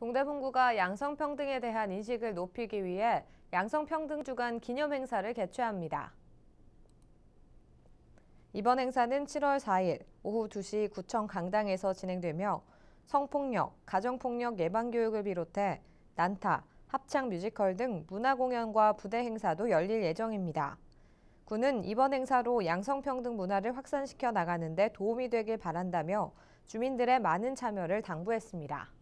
동대문구가 양성평등에 대한 인식을 높이기 위해 양성평등 주간 기념 행사를 개최합니다. 이번 행사는 7월 4일 오후 2시 구청 강당에서 진행되며 성폭력, 가정폭력 예방교육을 비롯해 난타, 합창 뮤지컬 등 문화공연과 부대 행사도 열릴 예정입니다. 군은 이번 행사로 양성평등 문화를 확산시켜 나가는 데 도움이 되길 바란다며 주민들의 많은 참여를 당부했습니다.